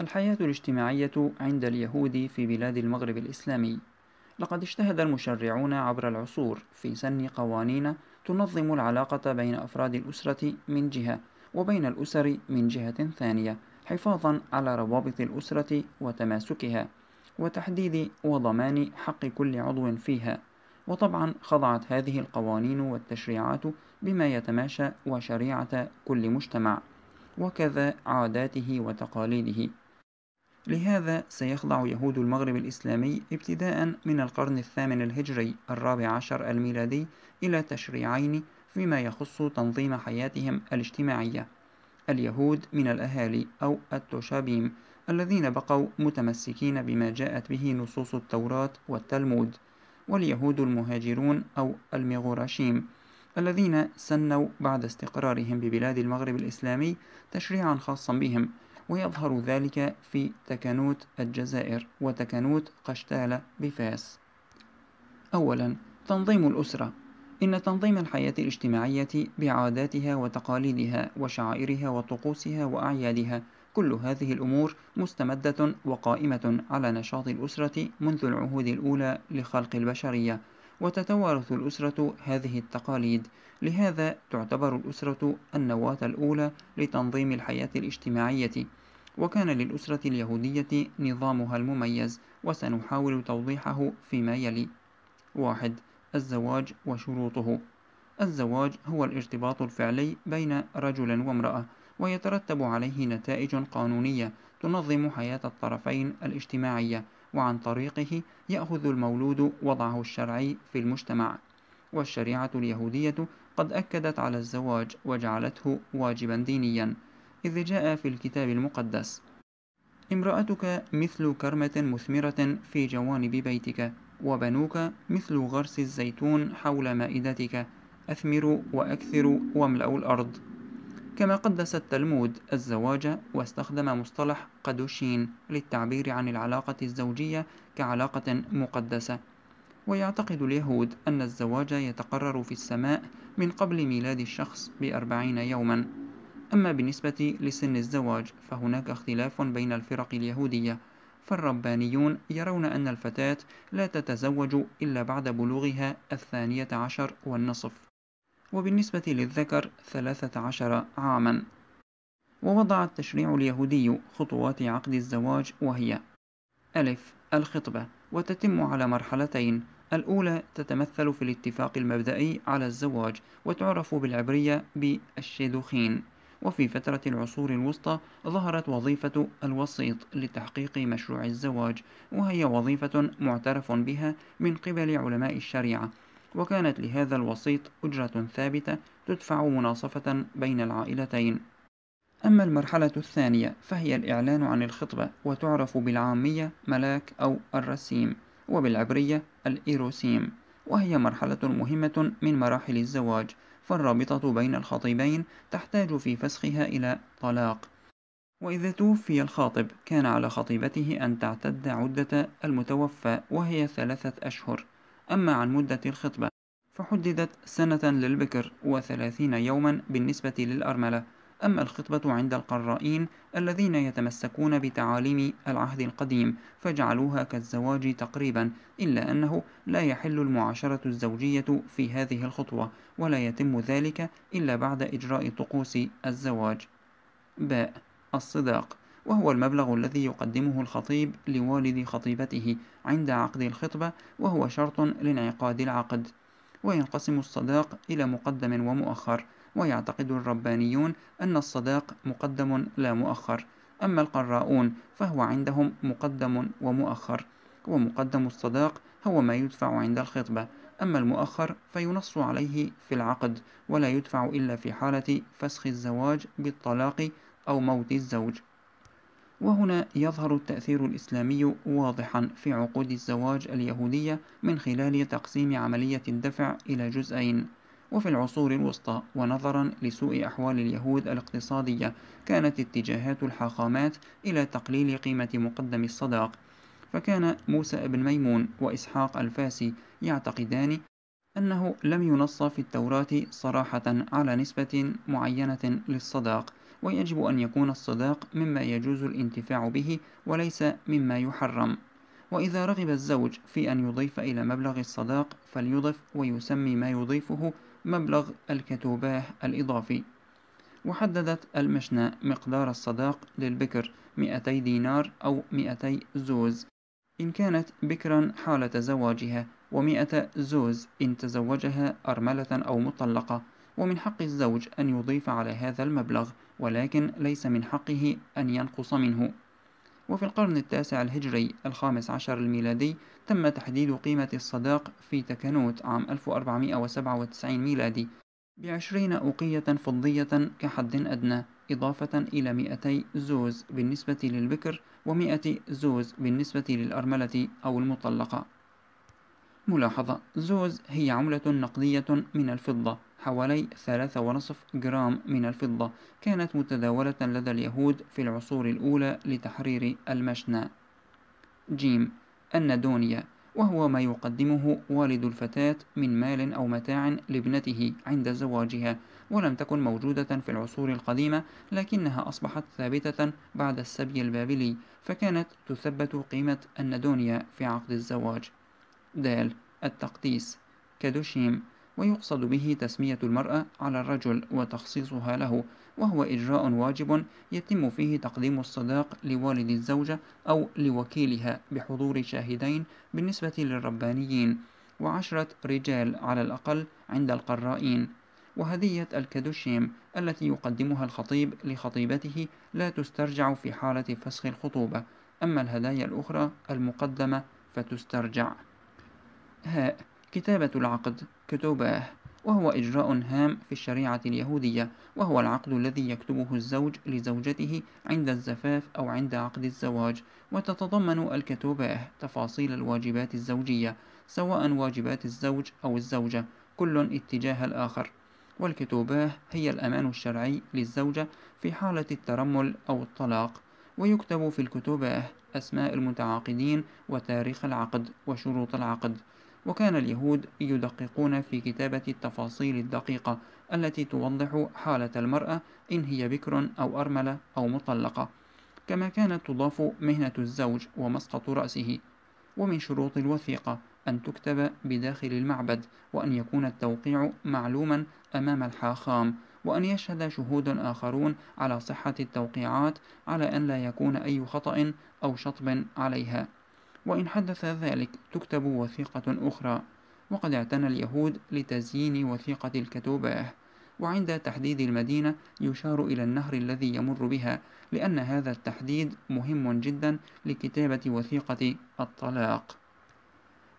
الحياة الاجتماعية عند اليهود في بلاد المغرب الإسلامي لقد اجتهد المشرعون عبر العصور في سن قوانين تنظم العلاقة بين أفراد الأسرة من جهة وبين الأسر من جهة ثانية حفاظا على روابط الأسرة وتماسكها وتحديد وضمان حق كل عضو فيها وطبعا خضعت هذه القوانين والتشريعات بما يتماشى وشريعة كل مجتمع وكذا عاداته وتقاليده لهذا سيخضع يهود المغرب الإسلامي ابتداء من القرن الثامن الهجري الرابع عشر الميلادي إلى تشريعين فيما يخص تنظيم حياتهم الاجتماعية اليهود من الأهالي أو التشابيم الذين بقوا متمسكين بما جاءت به نصوص التوراة والتلمود واليهود المهاجرون أو المغورشيم الذين سنوا بعد استقرارهم ببلاد المغرب الإسلامي تشريعا خاصا بهم ويظهر ذلك في تكنوت الجزائر وتكنوت قشتالة بفاس أولا تنظيم الأسرة إن تنظيم الحياة الاجتماعية بعاداتها وتقاليدها وشعائرها وطقوسها وأعيادها كل هذه الأمور مستمدة وقائمة على نشاط الأسرة منذ العهود الأولى لخلق البشرية وتتوارث الأسرة هذه التقاليد لهذا تعتبر الأسرة النواة الأولى لتنظيم الحياة الاجتماعية وكان للأسرة اليهودية نظامها المميز وسنحاول توضيحه فيما يلي واحد الزواج وشروطه الزواج هو الارتباط الفعلي بين رجل وامرأة ويترتب عليه نتائج قانونية تنظم حياة الطرفين الاجتماعية وعن طريقه يأخذ المولود وضعه الشرعي في المجتمع والشريعة اليهودية قد أكدت على الزواج وجعلته واجبا دينيا إذ جاء في الكتاب المقدس امرأتك مثل كرمة مثمرة في جوانب بيتك وبنوك مثل غرس الزيتون حول مائدتك أثمروا وأكثروا واملأوا الأرض كما قدس التلمود الزواج واستخدم مصطلح قدوشين للتعبير عن العلاقة الزوجية كعلاقة مقدسة ويعتقد اليهود أن الزواج يتقرر في السماء من قبل ميلاد الشخص بأربعين يوما أما بالنسبة لسن الزواج فهناك اختلاف بين الفرق اليهودية فالربانيون يرون أن الفتاة لا تتزوج إلا بعد بلوغها الثانية عشر والنصف وبالنسبة للذكر 13 عاما ووضع التشريع اليهودي خطوات عقد الزواج وهي ألف الخطبة وتتم على مرحلتين الأولى تتمثل في الاتفاق المبدئي على الزواج وتعرف بالعبرية بالشيدوخين وفي فترة العصور الوسطى ظهرت وظيفة الوسيط لتحقيق مشروع الزواج وهي وظيفة معترف بها من قبل علماء الشريعة وكانت لهذا الوسيط أجرة ثابتة تدفع مناصفة بين العائلتين أما المرحلة الثانية فهي الإعلان عن الخطبة وتعرف بالعامية ملاك أو الرسيم وبالعبرية الإيروسيم وهي مرحلة مهمة من مراحل الزواج فالرابطة بين الخطيبين تحتاج في فسخها إلى طلاق وإذا توفي الخاطب كان على خطيبته أن تعتد عدة المتوفى وهي ثلاثة أشهر أما عن مدة الخطبة فحددت سنة للبكر وثلاثين يوما بالنسبة للأرملة أما الخطبة عند القرائين الذين يتمسكون بتعاليم العهد القديم فجعلوها كالزواج تقريبا إلا أنه لا يحل المعاشرة الزوجية في هذه الخطوة ولا يتم ذلك إلا بعد إجراء طقوس الزواج باء الصداق وهو المبلغ الذي يقدمه الخطيب لوالد خطيبته عند عقد الخطبة وهو شرط لانعقاد العقد وينقسم الصداق إلى مقدم ومؤخر ويعتقد الربانيون أن الصداق مقدم لا مؤخر أما القراؤون فهو عندهم مقدم ومؤخر ومقدم الصداق هو ما يدفع عند الخطبة أما المؤخر فينص عليه في العقد ولا يدفع إلا في حالة فسخ الزواج بالطلاق أو موت الزوج وهنا يظهر التأثير الإسلامي واضحا في عقود الزواج اليهودية من خلال تقسيم عملية الدفع إلى جزئين وفي العصور الوسطى ونظرا لسوء أحوال اليهود الاقتصادية كانت اتجاهات الحاخامات إلى تقليل قيمة مقدم الصداق فكان موسى بن ميمون وإسحاق الفاسي يعتقدان أنه لم ينص في التوراة صراحة على نسبة معينة للصداق ويجب أن يكون الصداق مما يجوز الانتفاع به وليس مما يحرم وإذا رغب الزوج في أن يضيف إلى مبلغ الصداق فليضف ويسمي ما يضيفه مبلغ الكتوباه الإضافي وحددت المشنى مقدار الصداق للبكر 200 دينار أو 200 زوز إن كانت بكرا حالة زواجها و زوز إن تزوجها أرملة أو مطلقة ومن حق الزوج أن يضيف على هذا المبلغ ولكن ليس من حقه أن ينقص منه وفي القرن التاسع الهجري الخامس عشر الميلادي تم تحديد قيمة الصداق في تكنوت عام 1497 ميلادي بعشرين أوقية فضية كحد أدنى إضافة إلى 200 زوز بالنسبة للبكر و100 زوز بالنسبة للأرملة أو المطلقة ملاحظة زوز هي عملة نقدية من الفضة حوالي ثلاثة ونصف جرام من الفضة كانت متداولة لدى اليهود في العصور الأولى لتحرير المشنى جيم الندونية وهو ما يقدمه والد الفتاة من مال أو متاع لابنته عند زواجها ولم تكن موجودة في العصور القديمة لكنها أصبحت ثابتة بعد السبي البابلي فكانت تثبت قيمة الندونية في عقد الزواج دال التقديس كادوشيم ويقصد به تسمية المرأة على الرجل وتخصيصها له وهو إجراء واجب يتم فيه تقديم الصداق لوالد الزوجة أو لوكيلها بحضور شاهدين بالنسبة للربانيين وعشرة رجال على الأقل عند القرائين وهدية الكادوشيم التي يقدمها الخطيب لخطيبته لا تسترجع في حالة فسخ الخطوبة أما الهدايا الأخرى المقدمة فتسترجع هاء كتابة العقد كتباه وهو إجراء هام في الشريعة اليهودية وهو العقد الذي يكتبه الزوج لزوجته عند الزفاف أو عند عقد الزواج وتتضمن الكتباه تفاصيل الواجبات الزوجية سواء واجبات الزوج أو الزوجة كل اتجاه الآخر والكتباه هي الأمان الشرعي للزوجة في حالة الترمل أو الطلاق ويكتب في الكتباه أسماء المتعاقدين وتاريخ العقد وشروط العقد وكان اليهود يدققون في كتابة التفاصيل الدقيقة التي توضح حالة المرأة إن هي بكر أو أرملة أو مطلقة كما كانت تضاف مهنة الزوج ومسقط رأسه ومن شروط الوثيقة أن تكتب بداخل المعبد وأن يكون التوقيع معلوما أمام الحاخام وأن يشهد شهود آخرون على صحة التوقيعات على أن لا يكون أي خطأ أو شطب عليها وإن حدث ذلك تكتب وثيقة أخرى وقد اعتنى اليهود لتزيين وثيقة الكتوباه وعند تحديد المدينة يشار إلى النهر الذي يمر بها لأن هذا التحديد مهم جدا لكتابة وثيقة الطلاق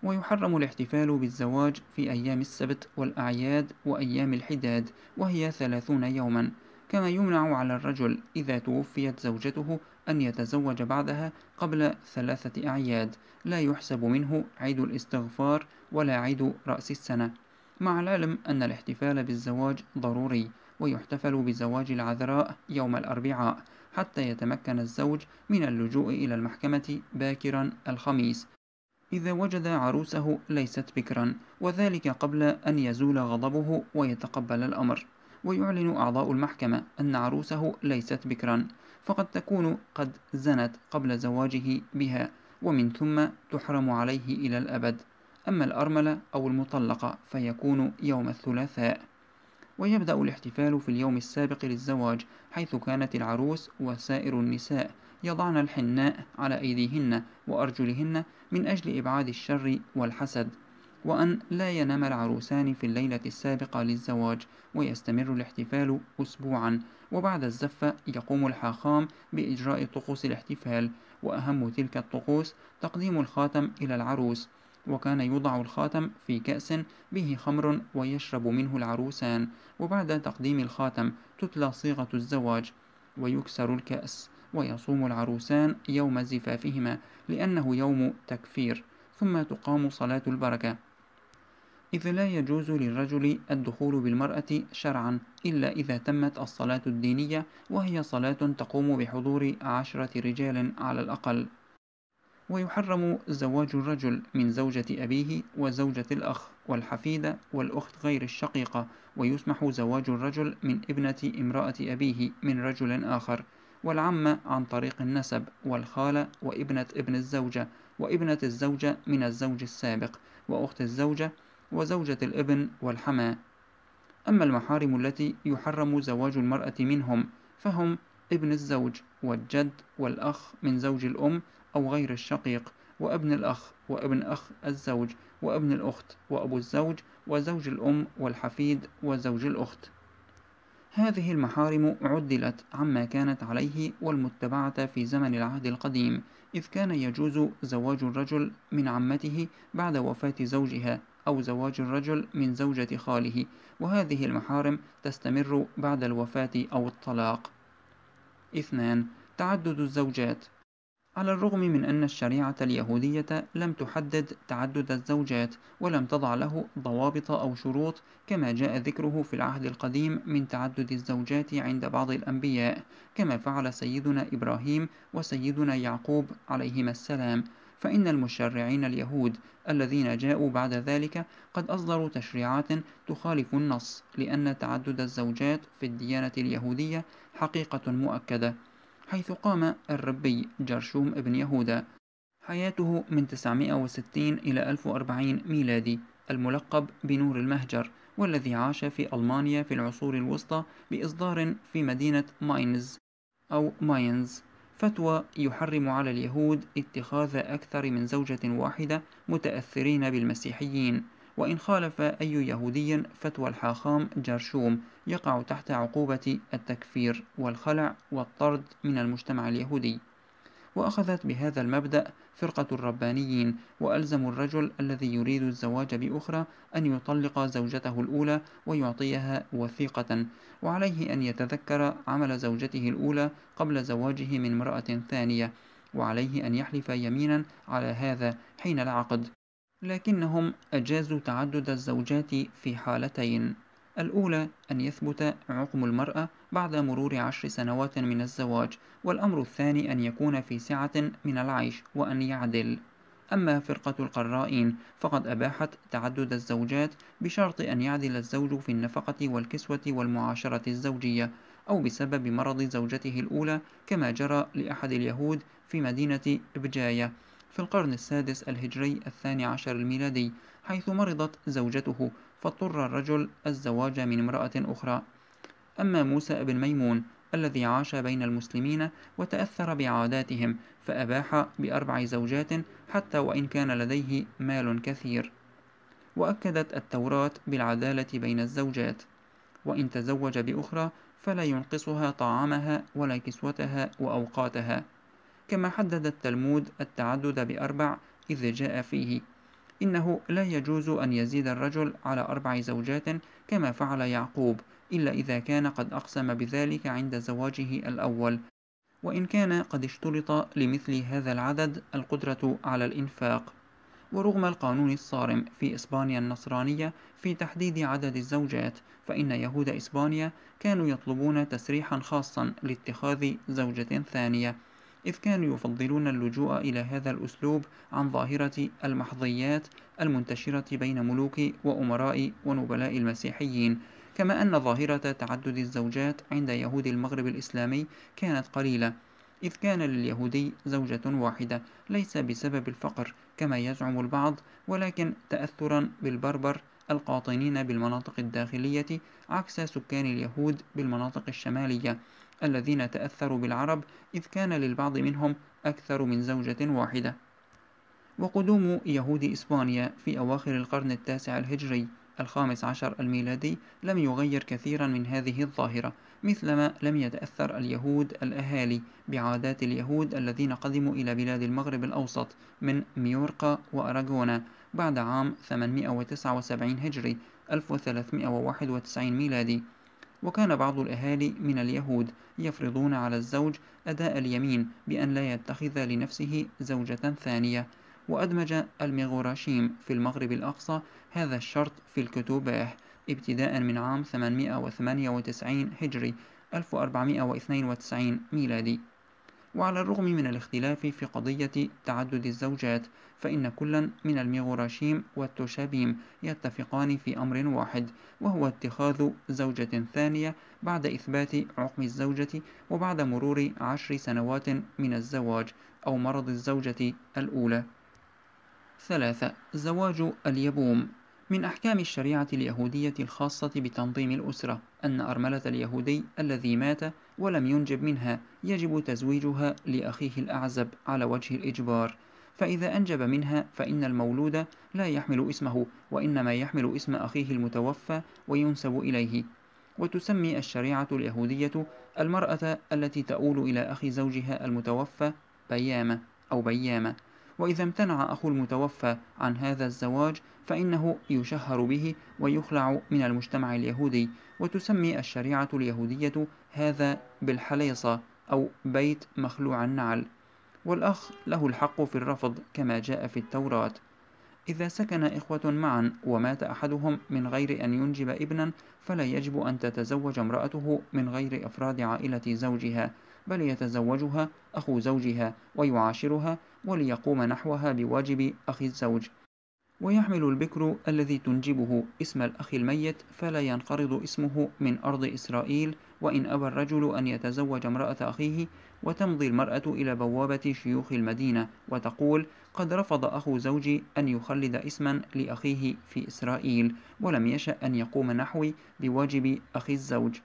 ويحرم الاحتفال بالزواج في أيام السبت والأعياد وأيام الحداد وهي ثلاثون يوماً كما يمنع على الرجل إذا توفيت زوجته أن يتزوج بعدها قبل ثلاثة أعياد لا يحسب منه عيد الاستغفار ولا عيد رأس السنة مع العلم أن الاحتفال بالزواج ضروري ويحتفل بزواج العذراء يوم الأربعاء حتى يتمكن الزوج من اللجوء إلى المحكمة باكرا الخميس إذا وجد عروسه ليست بكرا وذلك قبل أن يزول غضبه ويتقبل الأمر ويعلن أعضاء المحكمة أن عروسه ليست بكرا فقد تكون قد زنت قبل زواجه بها ومن ثم تحرم عليه إلى الأبد أما الأرملة أو المطلقة فيكون يوم الثلاثاء ويبدأ الاحتفال في اليوم السابق للزواج حيث كانت العروس وسائر النساء يضعن الحناء على أيديهن وأرجلهن من أجل إبعاد الشر والحسد وأن لا ينام العروسان في الليلة السابقة للزواج ويستمر الاحتفال أسبوعا وبعد الزفة يقوم الحاخام بإجراء طقوس الاحتفال وأهم تلك الطقوس تقديم الخاتم إلى العروس وكان يوضع الخاتم في كأس به خمر ويشرب منه العروسان وبعد تقديم الخاتم تتلى صيغة الزواج ويكسر الكأس ويصوم العروسان يوم زفافهما لأنه يوم تكفير ثم تقام صلاة البركة إذ لا يجوز للرجل الدخول بالمرأة شرعا إلا إذا تمت الصلاة الدينية وهي صلاة تقوم بحضور عشرة رجال على الأقل ويحرم زواج الرجل من زوجة أبيه وزوجة الأخ والحفيدة والأخت غير الشقيقة ويسمح زواج الرجل من ابنة امرأة أبيه من رجل آخر والعمة عن طريق النسب والخالة وابنة ابن الزوجة وابنة الزوجة من الزوج السابق وأخت الزوجة وزوجة الابن والحما أما المحارم التي يحرم زواج المرأة منهم فهم ابن الزوج والجد والأخ من زوج الأم أو غير الشقيق وابن الأخ وابن أخ الزوج وابن الأخت وأبو الزوج وزوج الأم والحفيد وزوج الأخت هذه المحارم عدلت عما كانت عليه والمتبعة في زمن العهد القديم إذ كان يجوز زواج الرجل من عمته بعد وفاة زوجها أو زواج الرجل من زوجة خاله وهذه المحارم تستمر بعد الوفاة أو الطلاق اثنان تعدد الزوجات على الرغم من أن الشريعة اليهودية لم تحدد تعدد الزوجات ولم تضع له ضوابط أو شروط كما جاء ذكره في العهد القديم من تعدد الزوجات عند بعض الأنبياء كما فعل سيدنا إبراهيم وسيدنا يعقوب عليهما السلام فإن المشرعين اليهود الذين جاءوا بعد ذلك قد أصدروا تشريعات تخالف النص لأن تعدد الزوجات في الديانة اليهودية حقيقة مؤكدة حيث قام الربي جرشوم ابن يهودا حياته من 960 إلى 1040 ميلادي الملقب بنور المهجر والذي عاش في ألمانيا في العصور الوسطى بإصدار في مدينة ماينز أو ماينز فتوى يحرم على اليهود اتخاذ أكثر من زوجة واحدة متأثرين بالمسيحيين وإن خالف أي يهودي فتوى الحاخام جرشوم يقع تحت عقوبة التكفير والخلع والطرد من المجتمع اليهودي وأخذت بهذا المبدأ فرقة الربانيين وألزموا الرجل الذي يريد الزواج بأخرى أن يطلق زوجته الأولى ويعطيها وثيقة وعليه أن يتذكر عمل زوجته الأولى قبل زواجه من امرأة ثانية وعليه أن يحلف يمينا على هذا حين العقد لكنهم أجازوا تعدد الزوجات في حالتين الأولى أن يثبت عقم المرأة بعد مرور عشر سنوات من الزواج والأمر الثاني أن يكون في سعة من العيش وأن يعدل أما فرقة القرائين فقد أباحت تعدد الزوجات بشرط أن يعدل الزوج في النفقة والكسوة والمعاشرة الزوجية أو بسبب مرض زوجته الأولى كما جرى لأحد اليهود في مدينة إبجاية في القرن السادس الهجري الثاني عشر الميلادي حيث مرضت زوجته فاضطر الرجل الزواج من امرأة أخرى أما موسى بن ميمون الذي عاش بين المسلمين وتأثر بعاداتهم فأباح بأربع زوجات حتى وإن كان لديه مال كثير وأكدت التوراة بالعدالة بين الزوجات وإن تزوج بأخرى فلا ينقصها طعامها ولا كسوتها وأوقاتها كما حدد التلمود التعدد بأربع إذ جاء فيه إنه لا يجوز أن يزيد الرجل على أربع زوجات كما فعل يعقوب إلا إذا كان قد أقسم بذلك عند زواجه الأول وإن كان قد اشترط لمثل هذا العدد القدرة على الإنفاق ورغم القانون الصارم في إسبانيا النصرانية في تحديد عدد الزوجات فإن يهود إسبانيا كانوا يطلبون تسريحا خاصا لاتخاذ زوجة ثانية إذ كانوا يفضلون اللجوء إلى هذا الأسلوب عن ظاهرة المحظيات المنتشرة بين ملوك وأمراء ونبلاء المسيحيين كما أن ظاهرة تعدد الزوجات عند يهود المغرب الإسلامي كانت قليلة إذ كان لليهودي زوجة واحدة ليس بسبب الفقر كما يزعم البعض ولكن تأثرا بالبربر القاطنين بالمناطق الداخلية عكس سكان اليهود بالمناطق الشمالية الذين تأثروا بالعرب إذ كان للبعض منهم أكثر من زوجة واحدة وقدوم يهود إسبانيا في أواخر القرن التاسع الهجري الخامس عشر الميلادي لم يغير كثيرا من هذه الظاهرة مثلما لم يتأثر اليهود الأهالي بعادات اليهود الذين قدموا إلى بلاد المغرب الأوسط من ميورقا وأراغونا بعد عام 879 هجري 1391 ميلادي وكان بعض الأهالي من اليهود يفرضون على الزوج أداء اليمين بأن لا يتخذ لنفسه زوجة ثانية وأدمج المغوراشيم في المغرب الأقصى هذا الشرط في الكتوباح ابتداء من عام 898 هجري 1492 ميلادي وعلى الرغم من الاختلاف في قضية تعدد الزوجات فإن كلا من الميغوراشيم والتوشابيم يتفقان في أمر واحد وهو اتخاذ زوجة ثانية بعد إثبات عقم الزوجة وبعد مرور عشر سنوات من الزواج أو مرض الزوجة الأولى ثلاثة زواج اليبوم من أحكام الشريعة اليهودية الخاصة بتنظيم الأسرة أن أرملة اليهودي الذي مات ولم ينجب منها يجب تزويجها لأخيه الأعزب على وجه الإجبار فإذا أنجب منها فإن المولود لا يحمل اسمه وإنما يحمل اسم أخيه المتوفى وينسب إليه وتسمي الشريعة اليهودية المرأة التي تؤول إلى أخي زوجها المتوفى بيامة أو بيامة وإذا امتنع أخو المتوفى عن هذا الزواج فإنه يشهر به ويخلع من المجتمع اليهودي وتسمي الشريعة اليهودية هذا بالحليصة أو بيت مخلوع النعل والأخ له الحق في الرفض كما جاء في التوراة إذا سكن إخوة معا ومات أحدهم من غير أن ينجب ابنا فلا يجب أن تتزوج امرأته من غير أفراد عائلة زوجها بل يتزوجها أخو زوجها ويعاشرها وليقوم نحوها بواجب أخي الزوج ويحمل البكر الذي تنجبه اسم الأخ الميت فلا ينقرض اسمه من أرض إسرائيل وإن أبى الرجل أن يتزوج امرأة أخيه وتمضي المرأة إلى بوابة شيوخ المدينة وتقول قد رفض أخو زوجي أن يخلد اسما لأخيه في إسرائيل ولم يشأ أن يقوم نحوي بواجب أخي الزوج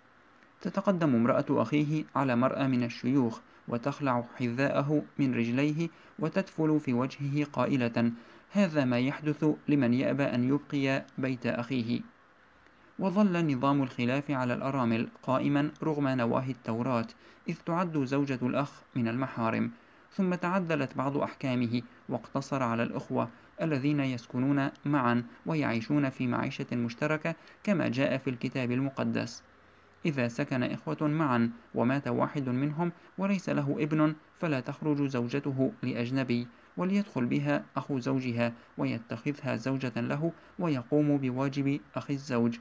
تتقدم امرأة أخيه على مرأة من الشيوخ وتخلع حذاءه من رجليه وتدفل في وجهه قائلة هذا ما يحدث لمن يأبى أن يبقي بيت أخيه وظل نظام الخلاف على الأرامل قائما رغم نواهي التوراة إذ تعد زوجة الأخ من المحارم ثم تعدلت بعض أحكامه واقتصر على الأخوة الذين يسكنون معا ويعيشون في معيشة مشتركة كما جاء في الكتاب المقدس إذا سكن إخوة معا ومات واحد منهم وليس له ابن فلا تخرج زوجته لأجنبي وليدخل بها أخو زوجها ويتخذها زوجة له ويقوم بواجب أخي الزوج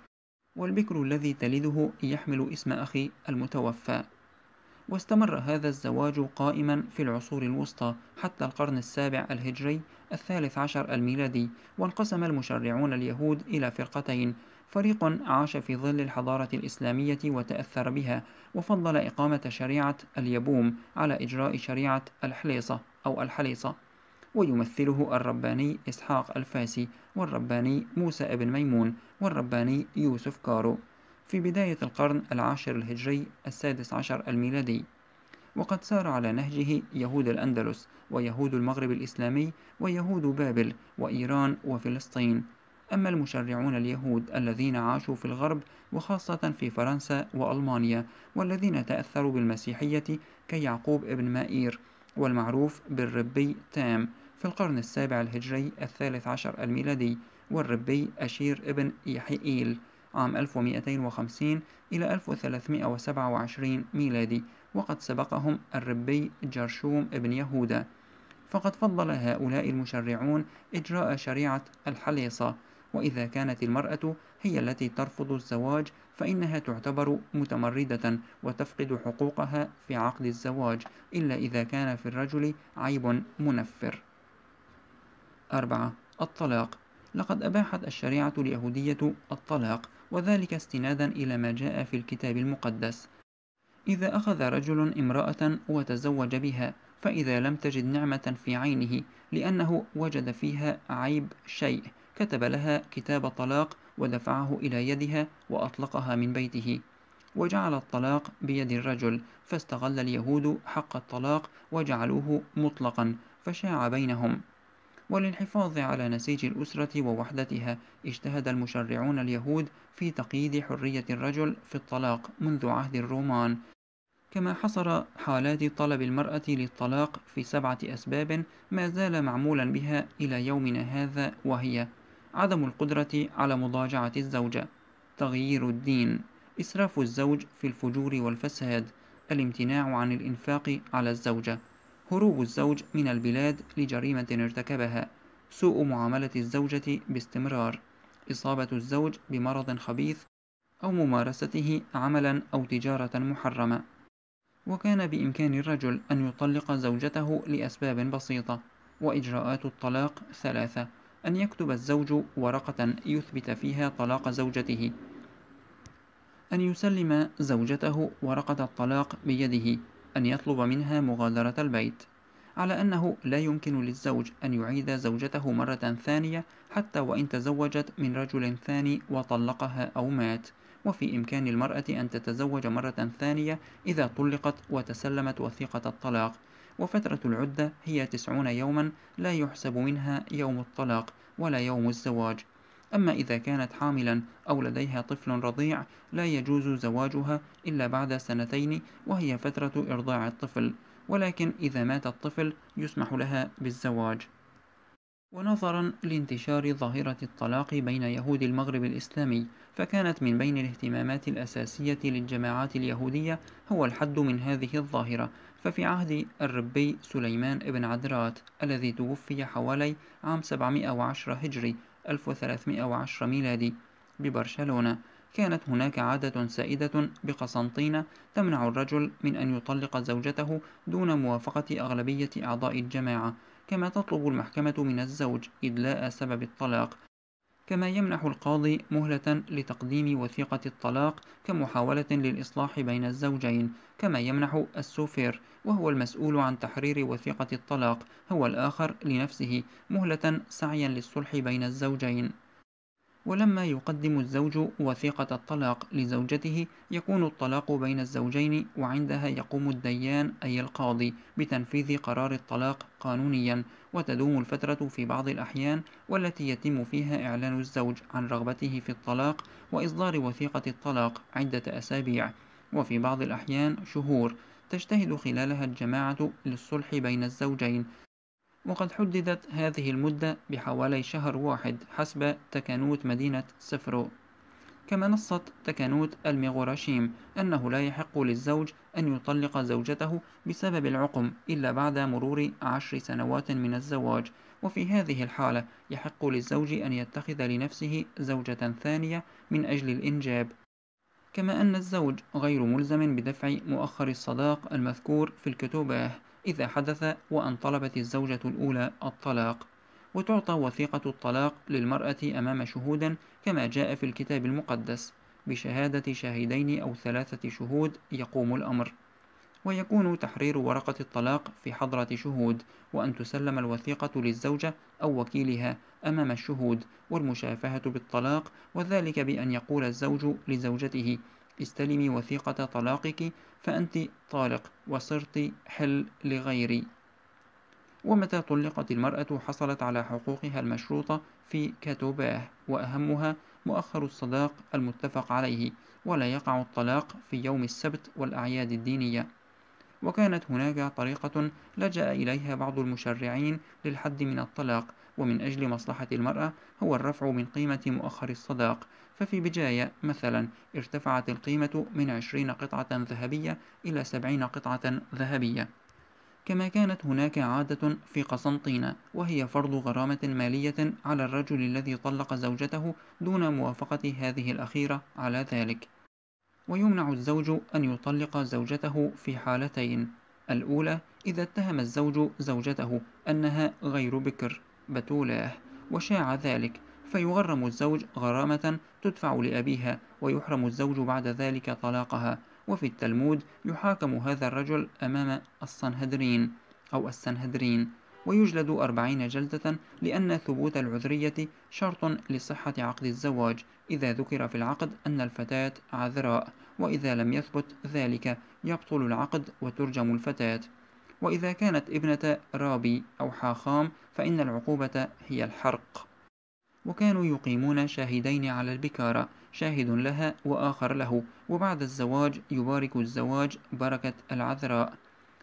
والبكر الذي تلده يحمل اسم أخي المتوفى واستمر هذا الزواج قائما في العصور الوسطى حتى القرن السابع الهجري الثالث عشر الميلادي وانقسم المشرعون اليهود إلى فرقتين فريق عاش في ظل الحضارة الإسلامية وتأثر بها وفضل إقامة شريعة اليبوم على إجراء شريعة الحليصة أو الحليصة ويمثله الرباني إسحاق الفاسي والرباني موسى بن ميمون والرباني يوسف كارو في بداية القرن العاشر الهجري السادس عشر الميلادي وقد سار على نهجه يهود الأندلس ويهود المغرب الإسلامي ويهود بابل وإيران وفلسطين أما المشرعون اليهود الذين عاشوا في الغرب وخاصة في فرنسا وألمانيا والذين تأثروا بالمسيحية كيعقوب ابن مائير والمعروف بالربي تام في القرن السابع الهجري الثالث عشر الميلادي والربي أشير ابن يحيئيل عام 1250 إلى 1327 ميلادي وقد سبقهم الربي جرشوم ابن يهودا فقد فضل هؤلاء المشرعون إجراء شريعة الحليصة وإذا كانت المرأة هي التي ترفض الزواج فإنها تعتبر متمردة وتفقد حقوقها في عقد الزواج إلا إذا كان في الرجل عيب منفر. 4. الطلاق لقد أباحت الشريعة اليهودية الطلاق وذلك استنادا إلى ما جاء في الكتاب المقدس إذا أخذ رجل امرأة وتزوج بها فإذا لم تجد نعمة في عينه لأنه وجد فيها عيب شيء كتب لها كتاب طلاق ودفعه إلى يدها وأطلقها من بيته وجعل الطلاق بيد الرجل فاستغل اليهود حق الطلاق وجعلوه مطلقا فشاع بينهم وللحفاظ على نسيج الأسرة ووحدتها اجتهد المشرعون اليهود في تقييد حرية الرجل في الطلاق منذ عهد الرومان كما حصر حالات طلب المرأة للطلاق في سبعة أسباب ما زال معمولا بها إلى يومنا هذا وهي عدم القدرة على مضاجعة الزوجة تغيير الدين إسراف الزوج في الفجور والفساد الامتناع عن الإنفاق على الزوجة هروب الزوج من البلاد لجريمة ارتكبها سوء معاملة الزوجة باستمرار إصابة الزوج بمرض خبيث أو ممارسته عملا أو تجارة محرمة وكان بإمكان الرجل أن يطلق زوجته لأسباب بسيطة وإجراءات الطلاق ثلاثة أن يكتب الزوج ورقة يثبت فيها طلاق زوجته أن يسلم زوجته ورقة الطلاق بيده أن يطلب منها مغادرة البيت على أنه لا يمكن للزوج أن يعيد زوجته مرة ثانية حتى وإن تزوجت من رجل ثاني وطلقها أو مات وفي إمكان المرأة أن تتزوج مرة ثانية إذا طلقت وتسلمت وثيقة الطلاق وفترة العدة هي تسعون يوما لا يحسب منها يوم الطلاق ولا يوم الزواج أما إذا كانت حاملا أو لديها طفل رضيع لا يجوز زواجها إلا بعد سنتين وهي فترة إرضاع الطفل ولكن إذا مات الطفل يسمح لها بالزواج ونظرا لانتشار ظاهرة الطلاق بين يهود المغرب الإسلامي فكانت من بين الاهتمامات الأساسية للجماعات اليهودية هو الحد من هذه الظاهرة ففي عهد الربي سليمان بن عدرات الذي توفي حوالي عام 710 هجري 1310 ميلادي ببرشلونة كانت هناك عادة سائدة بقسنطينة تمنع الرجل من أن يطلق زوجته دون موافقة أغلبية أعضاء الجماعة كما تطلب المحكمة من الزوج إدلاء سبب الطلاق كما يمنح القاضي مهلة لتقديم وثيقة الطلاق كمحاولة للإصلاح بين الزوجين كما يمنح السوفير وهو المسؤول عن تحرير وثيقة الطلاق هو الآخر لنفسه مهلة سعيا للصلح بين الزوجين ولما يقدم الزوج وثيقة الطلاق لزوجته يكون الطلاق بين الزوجين وعندها يقوم الديان أي القاضي بتنفيذ قرار الطلاق قانونيا وتدوم الفترة في بعض الأحيان والتي يتم فيها إعلان الزوج عن رغبته في الطلاق وإصدار وثيقة الطلاق عدة أسابيع وفي بعض الأحيان شهور تجتهد خلالها الجماعة للصلح بين الزوجين وقد حددت هذه المدة بحوالي شهر واحد حسب تكنوت مدينة سفرو كما نصت تكنوت الميغوراشيم أنه لا يحق للزوج أن يطلق زوجته بسبب العقم إلا بعد مرور عشر سنوات من الزواج وفي هذه الحالة يحق للزوج أن يتخذ لنفسه زوجة ثانية من أجل الإنجاب كما أن الزوج غير ملزم بدفع مؤخر الصداق المذكور في الكتوبة إذا حدث وأن طلبت الزوجة الأولى الطلاق وتعطى وثيقة الطلاق للمرأة أمام شهود كما جاء في الكتاب المقدس بشهادة شاهدين أو ثلاثة شهود يقوم الأمر ويكون تحرير ورقة الطلاق في حضرة شهود وأن تسلم الوثيقة للزوجة أو وكيلها أمام الشهود والمشافهة بالطلاق وذلك بأن يقول الزوج لزوجته استلمي وثيقة طلاقك فأنت طالق وصرت حل لغيري ومتى طلقت المرأة حصلت على حقوقها المشروطة في كتباه وأهمها مؤخر الصداق المتفق عليه ولا يقع الطلاق في يوم السبت والأعياد الدينية وكانت هناك طريقة لجأ إليها بعض المشرعين للحد من الطلاق ومن أجل مصلحة المرأة هو الرفع من قيمة مؤخر الصداق ففي بجاية مثلا ارتفعت القيمة من 20 قطعة ذهبية إلى 70 قطعة ذهبية كما كانت هناك عادة في قسنطينة وهي فرض غرامة مالية على الرجل الذي طلق زوجته دون موافقة هذه الأخيرة على ذلك ويمنع الزوج أن يطلق زوجته في حالتين الأولى إذا اتهم الزوج زوجته أنها غير بكر بتولاه وشاع ذلك فيغرم الزوج غرامة تدفع لأبيها ويحرم الزوج بعد ذلك طلاقها وفي التلمود يحاكم هذا الرجل أمام الصنهدرين أو السنهدرين ويجلد أربعين جلدة لأن ثبوت العذرية شرط لصحة عقد الزواج إذا ذكر في العقد أن الفتاة عذراء وإذا لم يثبت ذلك يبطل العقد وترجم الفتاة وإذا كانت ابنة رابي أو حاخام فإن العقوبة هي الحرق وكانوا يقيمون شاهدين على البكارة شاهد لها وآخر له وبعد الزواج يبارك الزواج بركة العذراء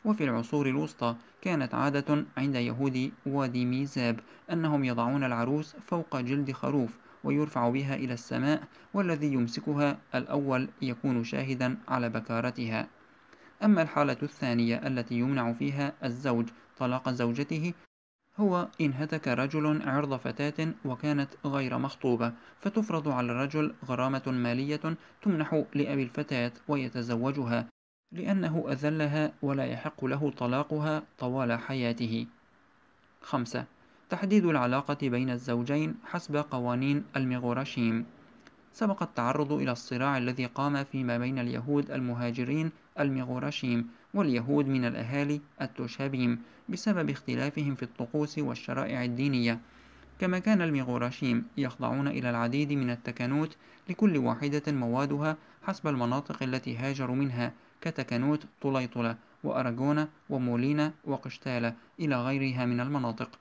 وفي العصور الوسطى كانت عادة عند يهود وادي ميزاب أنهم يضعون العروس فوق جلد خروف ويرفع بها إلى السماء والذي يمسكها الأول يكون شاهدا على بكارتها أما الحالة الثانية التي يمنع فيها الزوج طلاق زوجته هو انهتك رجل عرض فتاة وكانت غير مخطوبة فتفرض على الرجل غرامة مالية تمنح لأبي الفتاة ويتزوجها لأنه أذلها ولا يحق له طلاقها طوال حياته خمسة تحديد العلاقة بين الزوجين حسب قوانين المغورشيم سبق التعرض إلى الصراع الذي قام فيما بين اليهود المهاجرين المغورشيم واليهود من الأهالي التوشابيم بسبب اختلافهم في الطقوس والشرائع الدينية كما كان الميغوراشيم يخضعون إلى العديد من التكنوت لكل واحدة موادها حسب المناطق التي هاجروا منها كتكنوت طليطلة وأراجونا ومولينا وقشتالة إلى غيرها من المناطق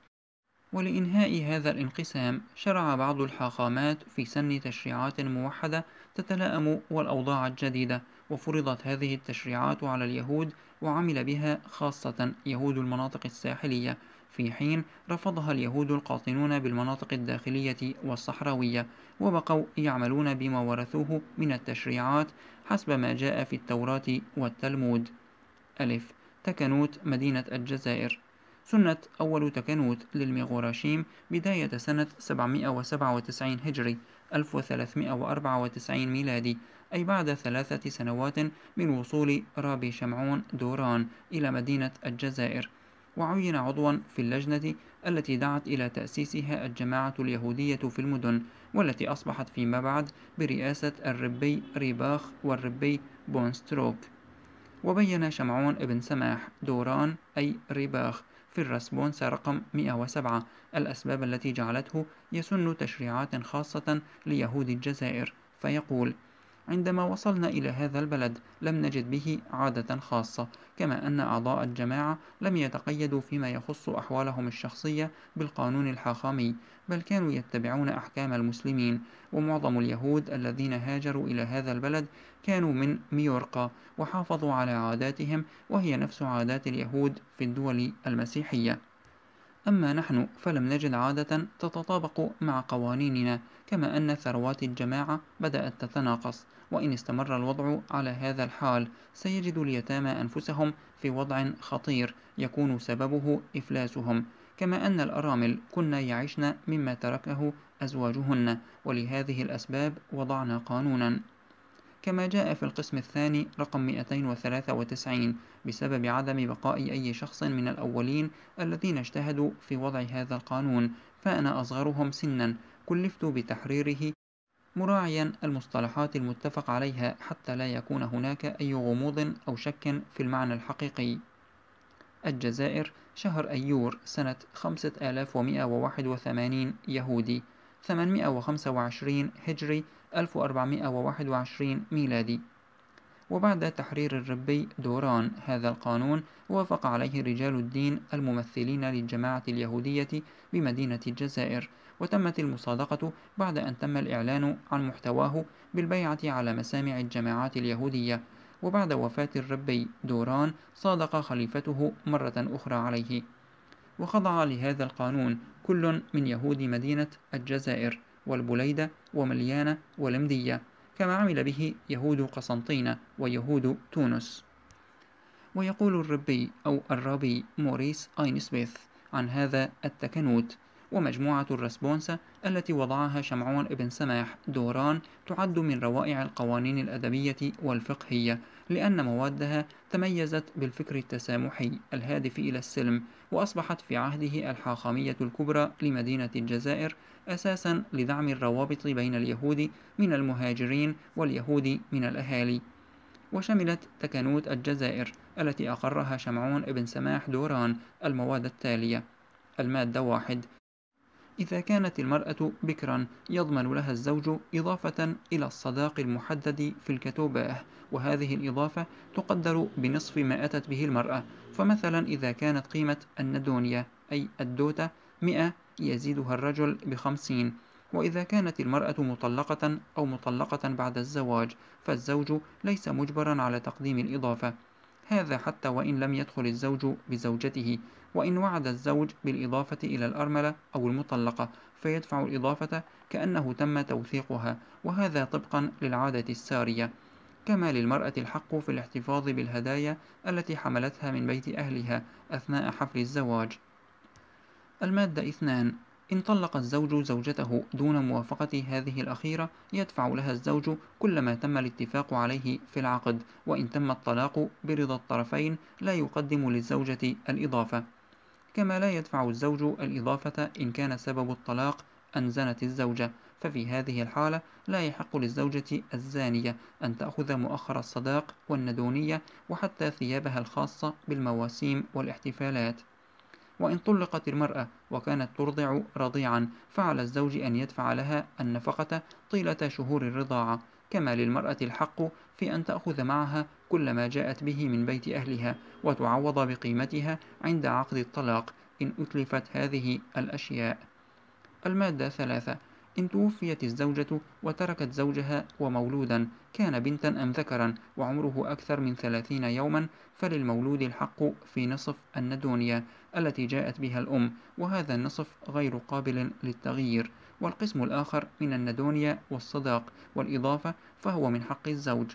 ولإنهاء هذا الانقسام شرع بعض الحاخامات في سن تشريعات موحدة تتلائم والأوضاع الجديدة وفرضت هذه التشريعات على اليهود وعمل بها خاصة يهود المناطق الساحلية في حين رفضها اليهود القاطنون بالمناطق الداخلية والصحراوية وبقوا يعملون بما ورثوه من التشريعات حسب ما جاء في التوراة والتلمود ألف تكنوت مدينة الجزائر سنة أول تكنوت للميغوراشيم بداية سنة 797 هجري 1394 ميلادي أي بعد ثلاثة سنوات من وصول رابي شمعون دوران إلى مدينة الجزائر وعين عضوا في اللجنة التي دعت إلى تأسيسها الجماعة اليهودية في المدن والتي أصبحت فيما بعد برئاسة الربي ريباخ والربي بونستروك وبين شمعون ابن سماح دوران أي ريباخ في الرسبونس رقم 107 الأسباب التي جعلته يسن تشريعات خاصة ليهود الجزائر فيقول عندما وصلنا إلى هذا البلد لم نجد به عادة خاصة كما أن أعضاء الجماعة لم يتقيدوا فيما يخص أحوالهم الشخصية بالقانون الحاخامي بل كانوا يتبعون أحكام المسلمين ومعظم اليهود الذين هاجروا إلى هذا البلد كانوا من ميورقا وحافظوا على عاداتهم وهي نفس عادات اليهود في الدول المسيحية أما نحن فلم نجد عادة تتطابق مع قوانيننا كما أن ثروات الجماعة بدأت تتناقص وإن استمر الوضع على هذا الحال سيجد اليتامى أنفسهم في وضع خطير يكون سببه إفلاسهم كما أن الأرامل كنا يعشن مما تركه أزواجهن ولهذه الأسباب وضعنا قانونا كما جاء في القسم الثاني رقم 293 بسبب عدم بقاء أي شخص من الأولين الذين اجتهدوا في وضع هذا القانون فأنا أصغرهم سنا كلفت بتحريره مراعيا المصطلحات المتفق عليها حتى لا يكون هناك أي غموض أو شك في المعنى الحقيقي الجزائر شهر أيور سنة 5181 يهودي 825 هجري 1421 ميلادي وبعد تحرير الربي دوران هذا القانون وافق عليه رجال الدين الممثلين للجماعة اليهودية بمدينة الجزائر وتمت المصادقة بعد أن تم الإعلان عن محتواه بالبيعة على مسامع الجماعات اليهودية وبعد وفاة الربي دوران صادق خليفته مرة أخرى عليه وخضع لهذا القانون كل من يهود مدينة الجزائر والبليدة ومليانة ولمدية كما عمل به يهود قسنطينة ويهود تونس ويقول الربي أو الرابي موريس أينسبيث عن هذا التكنوت ومجموعة الرسبونسة التي وضعها شمعون ابن سماح دوران تعد من روائع القوانين الأدبية والفقهية لأن موادها تميزت بالفكر التسامحي الهادف إلى السلم وأصبحت في عهده الحاخامية الكبرى لمدينة الجزائر أساسا لدعم الروابط بين اليهود من المهاجرين واليهود من الأهالي وشملت تكنوت الجزائر التي أقرها شمعون بن سماح دوران المواد التالية المادة واحد إذا كانت المرأة بكرا يضمن لها الزوج إضافة إلى الصداق المحدد في الكتوباه وهذه الإضافة تقدر بنصف ما أتت به المرأة فمثلا إذا كانت قيمة الندونية أي الدوتة 100 يزيدها الرجل بخمسين وإذا كانت المرأة مطلقة أو مطلقة بعد الزواج فالزوج ليس مجبرا على تقديم الإضافة هذا حتى وإن لم يدخل الزوج بزوجته وإن وعد الزوج بالإضافة إلى الأرملة أو المطلقة فيدفع الإضافة كأنه تم توثيقها وهذا طبقا للعادة السارية كما للمرأة الحق في الاحتفاظ بالهدايا التي حملتها من بيت أهلها أثناء حفل الزواج المادة 2 إن طلق الزوج زوجته دون موافقة هذه الأخيرة يدفع لها الزوج كل ما تم الاتفاق عليه في العقد وإن تم الطلاق برضا الطرفين لا يقدم للزوجة الإضافة كما لا يدفع الزوج الإضافة إن كان سبب الطلاق أن زنت الزوجة ففي هذه الحالة لا يحق للزوجة الزانية أن تأخذ مؤخر الصداق والندونية وحتى ثيابها الخاصة بالمواسيم والاحتفالات وإن طلقت المرأة وكانت ترضع رضيعا فعلى الزوج أن يدفع لها النفقة طيلة شهور الرضاعة كما للمرأة الحق في أن تأخذ معها كل ما جاءت به من بيت أهلها وتعوض بقيمتها عند عقد الطلاق إن أتلفت هذه الأشياء المادة ثلاثة إن توفيت الزوجة وتركت زوجها ومولودا كان بنتا أم ذكرا وعمره أكثر من ثلاثين يوما فللمولود الحق في نصف الندونية التي جاءت بها الأم وهذا النصف غير قابل للتغيير والقسم الآخر من الندونية والصداق والإضافة فهو من حق الزوج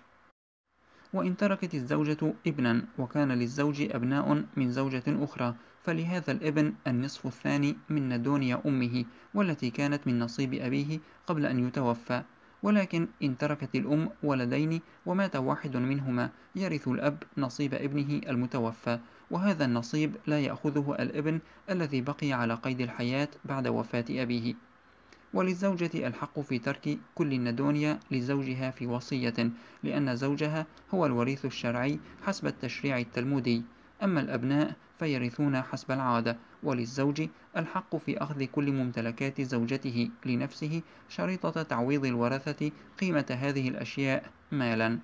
وإن تركت الزوجة ابنا وكان للزوج أبناء من زوجة أخرى فلهذا الابن النصف الثاني من ندوني أمه والتي كانت من نصيب أبيه قبل أن يتوفى ولكن إن تركت الأم ولدين ومات واحد منهما يرث الأب نصيب ابنه المتوفى وهذا النصيب لا يأخذه الابن الذي بقي على قيد الحياة بعد وفاة أبيه وللزوجة الحق في ترك كل الندونيا لزوجها في وصية لأن زوجها هو الوريث الشرعي حسب التشريع التلمودي أما الأبناء فيرثون حسب العادة وللزوج الحق في أخذ كل ممتلكات زوجته لنفسه شريطة تعويض الورثة قيمة هذه الأشياء مالا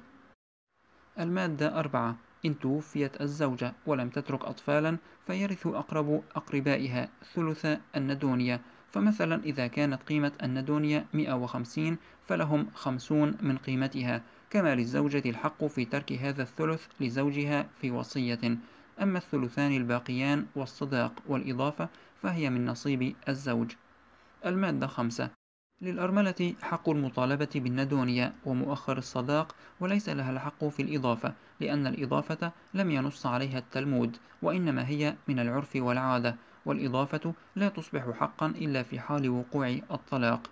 المادة أربعة إن توفيت الزوجة ولم تترك أطفالا فيرث أقرب أقربائها ثلث الندونية فمثلا إذا كانت قيمة الندونية 150 فلهم 50 من قيمتها كما للزوجة الحق في ترك هذا الثلث لزوجها في وصية أما الثلثان الباقيان والصداق والإضافة فهي من نصيب الزوج المادة خمسة للأرملة حق المطالبة بالندونية ومؤخر الصداق وليس لها الحق في الإضافة لأن الإضافة لم ينص عليها التلمود وإنما هي من العرف والعادة والإضافة لا تصبح حقا إلا في حال وقوع الطلاق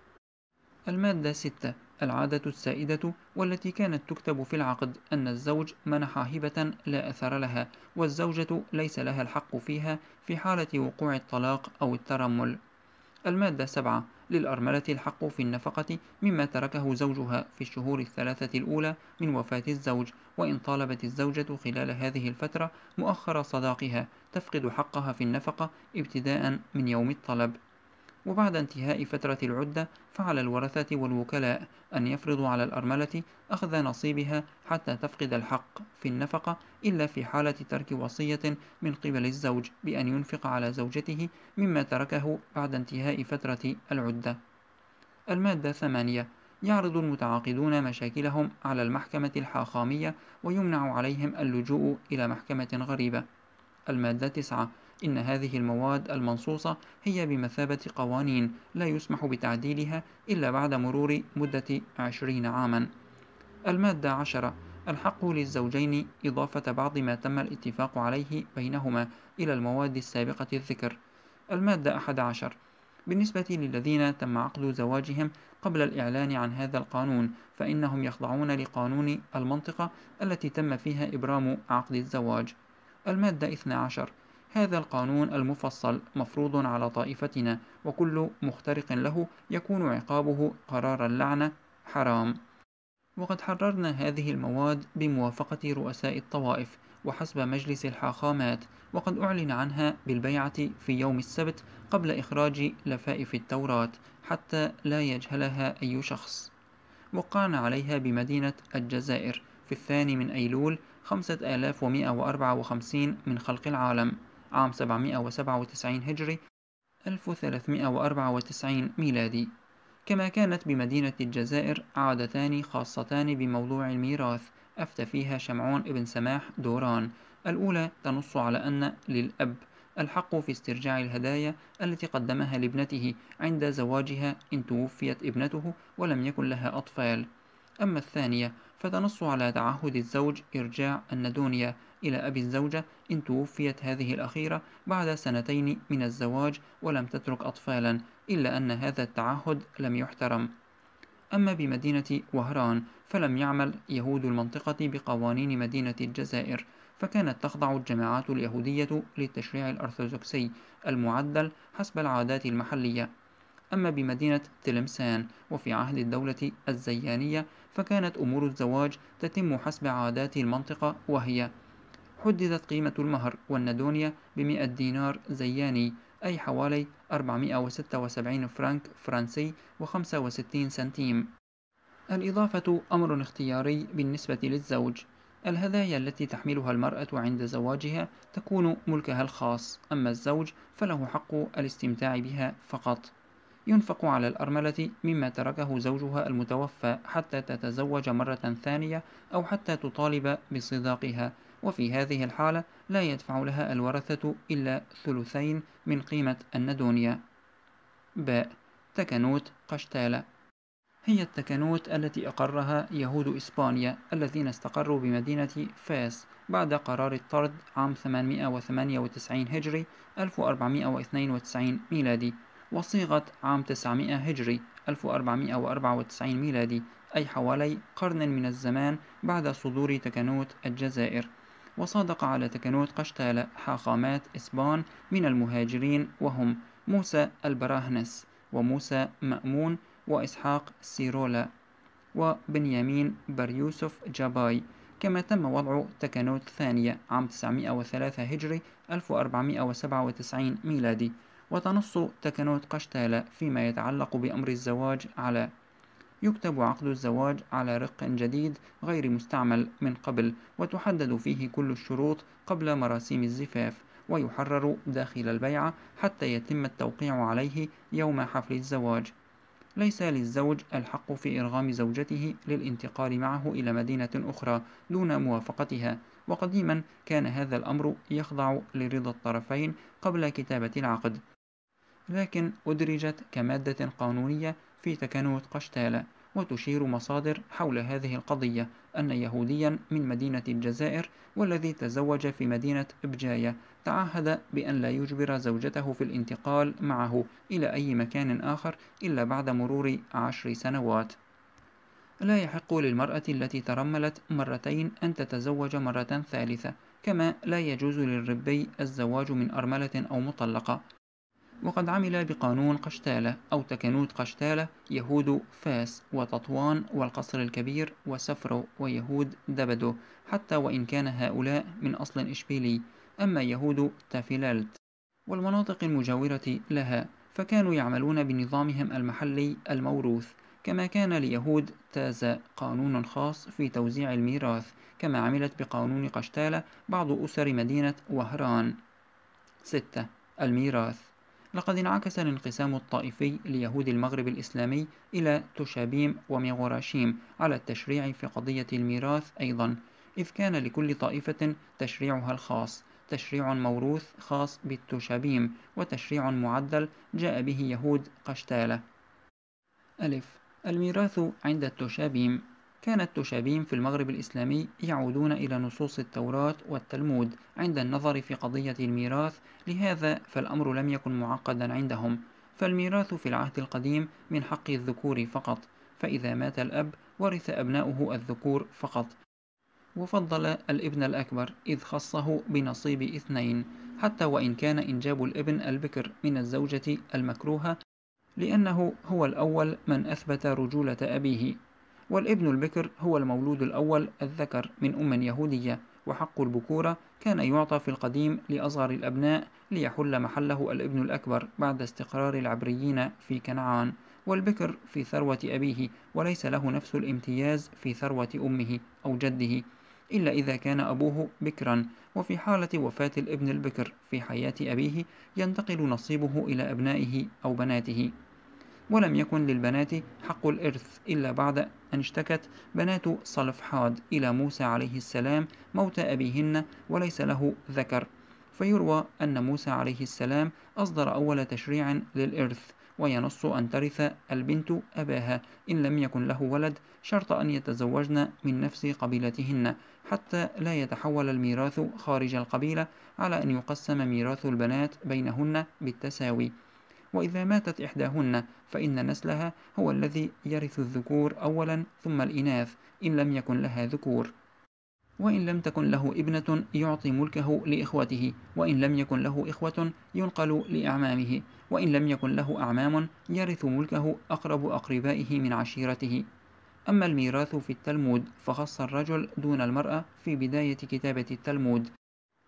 المادة 6 العادة السائدة والتي كانت تكتب في العقد أن الزوج منح هبة لا أثر لها والزوجة ليس لها الحق فيها في حالة وقوع الطلاق أو الترمل المادة 7 للأرملة الحق في النفقة مما تركه زوجها في الشهور الثلاثة الأولى من وفاة الزوج وإن طالبت الزوجة خلال هذه الفترة مؤخر صداقها تفقد حقها في النفقة ابتداء من يوم الطلب وبعد انتهاء فترة العدة فعلى الورثة والوكلاء أن يفرضوا على الأرملة أخذ نصيبها حتى تفقد الحق في النفقة إلا في حالة ترك وصية من قبل الزوج بأن ينفق على زوجته مما تركه بعد انتهاء فترة العدة المادة 8 يعرض المتعاقدون مشاكلهم على المحكمة الحاخامية ويمنع عليهم اللجوء إلى محكمة غريبة المادة 9 إن هذه المواد المنصوصة هي بمثابة قوانين لا يسمح بتعديلها إلا بعد مرور مدة عشرين عاما المادة عشرة الحق للزوجين إضافة بعض ما تم الاتفاق عليه بينهما إلى المواد السابقة الذكر المادة أحد عشر بالنسبة للذين تم عقد زواجهم قبل الإعلان عن هذا القانون فإنهم يخضعون لقانون المنطقة التي تم فيها إبرام عقد الزواج المادة 12 هذا القانون المفصل مفروض على طائفتنا وكل مخترق له يكون عقابه قرار اللعنة حرام وقد حررنا هذه المواد بموافقة رؤساء الطوائف وحسب مجلس الحاخامات وقد أعلن عنها بالبيعة في يوم السبت قبل إخراج لفائف التوراة حتى لا يجهلها أي شخص وقعنا عليها بمدينة الجزائر في الثاني من أيلول 5154 من خلق العالم عام 797 هجري 1394 ميلادي كما كانت بمدينة الجزائر عادتان خاصتان بموضوع الميراث أفتى فيها شمعون بن سماح دوران الأولى تنص على أن للأب الحق في استرجاع الهدايا التي قدمها لابنته عند زواجها إن توفيت ابنته ولم يكن لها أطفال أما الثانية فتنص على تعهد الزوج إرجاع الندونية إلى أبي الزوجة إن توفيت هذه الأخيرة بعد سنتين من الزواج ولم تترك أطفالا إلا أن هذا التعهد لم يحترم أما بمدينة وهران فلم يعمل يهود المنطقة بقوانين مدينة الجزائر فكانت تخضع الجماعات اليهودية للتشريع الأرثوذكسي المعدل حسب العادات المحلية أما بمدينة تلمسان وفي عهد الدولة الزيانية فكانت أمور الزواج تتم حسب عادات المنطقة وهي حددت قيمة المهر والندونية بمئة دينار زياني أي حوالي 476 فرنك فرنسي و65 سنتيم الإضافة أمر اختياري بالنسبة للزوج الهدايا التي تحملها المرأة عند زواجها تكون ملكها الخاص أما الزوج فله حق الاستمتاع بها فقط ينفق على الأرملة مما تركه زوجها المتوفى حتى تتزوج مرة ثانية أو حتى تطالب بصداقها وفي هذه الحالة لا يدفع لها الورثة إلا ثلثين من قيمة الندونية باء تكنوت قشتالة هي التكنوت التي أقرها يهود إسبانيا الذين استقروا بمدينة فاس بعد قرار الطرد عام 898 هجري 1492 ميلادي وصيغة عام 900 هجري 1494 ميلادي أي حوالي قرن من الزمان بعد صدور تكنوت الجزائر وصادق على تكنوت قشتالة حاخامات إسبان من المهاجرين وهم موسى البراهنس وموسى مأمون وإسحاق سيرولا وبنيامين بريوسف جاباي كما تم وضع تكنوت ثانية عام 903 هجري 1497 ميلادي وتنص تكنوت قشتالة فيما يتعلق بأمر الزواج على يكتب عقد الزواج على رق جديد غير مستعمل من قبل وتحدد فيه كل الشروط قبل مراسيم الزفاف ويحرر داخل البيعة حتى يتم التوقيع عليه يوم حفل الزواج ليس للزوج الحق في إرغام زوجته للانتقال معه إلى مدينة أخرى دون موافقتها وقديما كان هذا الأمر يخضع لرضا الطرفين قبل كتابة العقد لكن أدرجت كمادة قانونية في تكنوت قشتالة وتشير مصادر حول هذه القضية أن يهوديا من مدينة الجزائر والذي تزوج في مدينة إبجاية تعهد بأن لا يجبر زوجته في الانتقال معه إلى أي مكان آخر إلا بعد مرور عشر سنوات لا يحق للمرأة التي ترملت مرتين أن تتزوج مرة ثالثة كما لا يجوز للربي الزواج من أرملة أو مطلقة وقد عمل بقانون قشتالة أو تكنوت قشتالة يهود فاس وتطوان والقصر الكبير وسفرو ويهود دبدو حتى وإن كان هؤلاء من أصل إشبيلي أما يهود تافيلالت والمناطق المجاورة لها فكانوا يعملون بنظامهم المحلي الموروث كما كان ليهود تازا قانون خاص في توزيع الميراث كما عملت بقانون قشتالة بعض أسر مدينة وهران 6. الميراث لقد انعكس الانقسام الطائفي ليهود المغرب الإسلامي إلى تشابيم وميغوراشيم على التشريع في قضية الميراث أيضا إذ كان لكل طائفة تشريعها الخاص تشريع موروث خاص بالتشابيم وتشريع معدل جاء به يهود قشتالة ألف الميراث عند التشابيم كان التشابين في المغرب الإسلامي يعودون إلى نصوص التوراة والتلمود عند النظر في قضية الميراث لهذا فالأمر لم يكن معقدا عندهم فالميراث في العهد القديم من حق الذكور فقط فإذا مات الأب ورث أبناؤه الذكور فقط وفضل الابن الأكبر إذ خصه بنصيب اثنين حتى وإن كان إنجاب الابن البكر من الزوجة المكروهة لأنه هو الأول من أثبت رجولة أبيه والابن البكر هو المولود الأول الذكر من أم يهودية وحق البكورة كان يعطى في القديم لأصغر الأبناء ليحل محله الابن الأكبر بعد استقرار العبريين في كنعان والبكر في ثروة أبيه وليس له نفس الامتياز في ثروة أمه أو جده إلا إذا كان أبوه بكرا وفي حالة وفاة الابن البكر في حياة أبيه ينتقل نصيبه إلى أبنائه أو بناته ولم يكن للبنات حق الإرث إلا بعد أن اشتكت بنات صلفحاد إلى موسى عليه السلام موت أبيهن وليس له ذكر فيروى أن موسى عليه السلام أصدر أول تشريع للإرث وينص أن ترث البنت أباها إن لم يكن له ولد شرط أن يتزوجن من نفس قبيلتهن حتى لا يتحول الميراث خارج القبيلة على أن يقسم ميراث البنات بينهن بالتساوي وإذا ماتت إحداهن فإن نسلها هو الذي يرث الذكور أولا ثم الإناث إن لم يكن لها ذكور وإن لم تكن له ابنة يعطي ملكه لإخوته وإن لم يكن له إخوة ينقل لأعمامه وإن لم يكن له أعمام يرث ملكه أقرب أقربائه من عشيرته أما الميراث في التلمود فخص الرجل دون المرأة في بداية كتابة التلمود